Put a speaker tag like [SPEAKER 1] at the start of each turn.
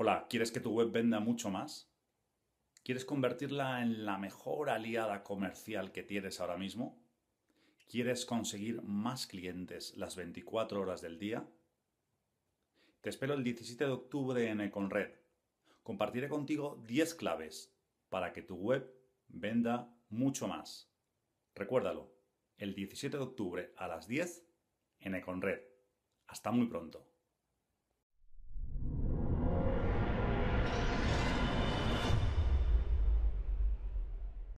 [SPEAKER 1] Hola, ¿quieres que tu web venda mucho más? ¿Quieres convertirla en la mejor aliada comercial que tienes ahora mismo? ¿Quieres conseguir más clientes las 24 horas del día? Te espero el 17 de octubre en Econred. Compartiré contigo 10 claves para que tu web venda mucho más. Recuérdalo, el 17 de octubre a las 10 en Econred. Hasta muy pronto.